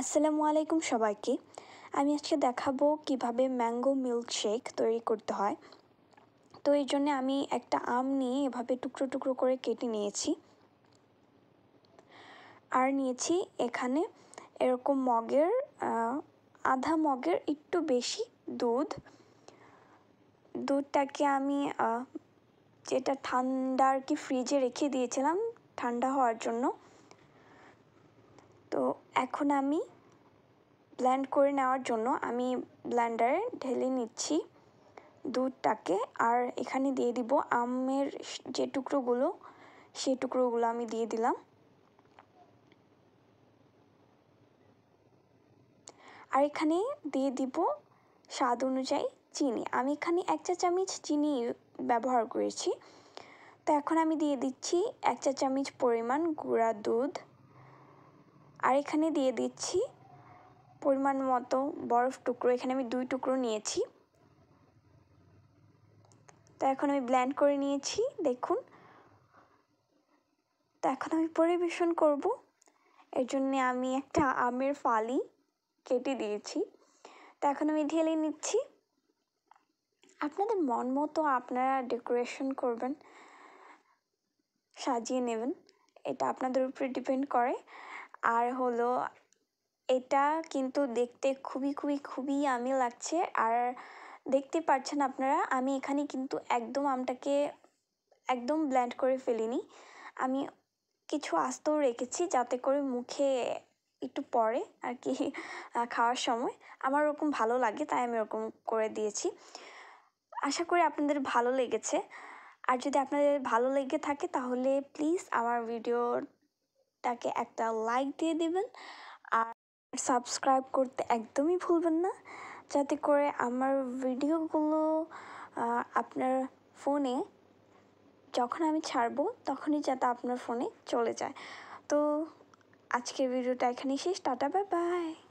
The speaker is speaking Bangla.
আসসালামু আলাইকুম সবাইকে আমি আজকে দেখাবো কিভাবে ম্যাঙ্গো মিল্কশেক তৈরি করতে হয় তো এই জন্য আমি একটা আম নিয়ে এভাবে টুকরো টুকরো করে কেটে নিয়েছি আর নিয়েছি এখানে এরকম মগের আধা মগের একটু বেশি দুধ দুধটাকে আমি যেটা ঠান্ডা আর কি ফ্রিজে রেখে দিয়েছিলাম ঠান্ডা হওয়ার জন্য তো এখন আমি ব্ল্যান্ড করে নেওয়ার জন্য আমি ব্ল্যান্ডারে ঢেলে নিচ্ছি দুধটাকে আর এখানে দিয়ে দিব আমের যে টুকরোগুলো সেই টুকরোগুলো আমি দিয়ে দিলাম আর এখানে দিয়ে দিব স্বাদ অনুযায়ী চিনি আমি এখানে এক চা চামিচ চিনি ব্যবহার করেছি তো এখন আমি দিয়ে দিচ্ছি এক চা চামিচ পরিমাণ গুঁড়া দুধ আর এখানে দিয়ে দিচ্ছি পরিমাণ মতো বরফ টুকরো এখানে আমি দুই টুকরো নিয়েছি তো এখন আমি ব্ল্যান্ড করে নিয়েছি দেখুন তো এখন আমি পরিবেশন করব এর জন্যে আমি একটা আমের ফালি কেটে দিয়েছি তো এখন আমি ঢেলে নিচ্ছি আপনাদের মন মতো আপনারা ডেকোরেশন করবেন সাজিয়ে নেবেন এটা আপনাদের উপরে ডিপেন্ড করে আর হলো এটা কিন্তু দেখতে খুবই খুবই খুবই আমি লাগছে আর দেখতে পাচ্ছেন আপনারা আমি এখানে কিন্তু একদম আমটাকে একদম ব্ল্যান্ড করে ফেলিনি আমি কিছু আস্তেও রেখেছি যাতে করে মুখে একটু পরে আর কি খাওয়ার সময় আমার ওরকম ভালো লাগে তাই আমি ওরকম করে দিয়েছি আশা করি আপনাদের ভালো লেগেছে আর যদি আপনাদের ভালো লেগে থাকে তাহলে প্লিজ আমার ভিডিও তাকে একটা লাইক দিয়ে দেবেন আর সাবস্ক্রাইব করতে একদমই ভুলবেন না যাতে করে আমার ভিডিওগুলো আপনার ফোনে যখন আমি ছাড়বো তখনই যাতে আপনার ফোনে চলে যায় তো আজকের ভিডিওটা এখানেই শেষ টাটা বাই বাই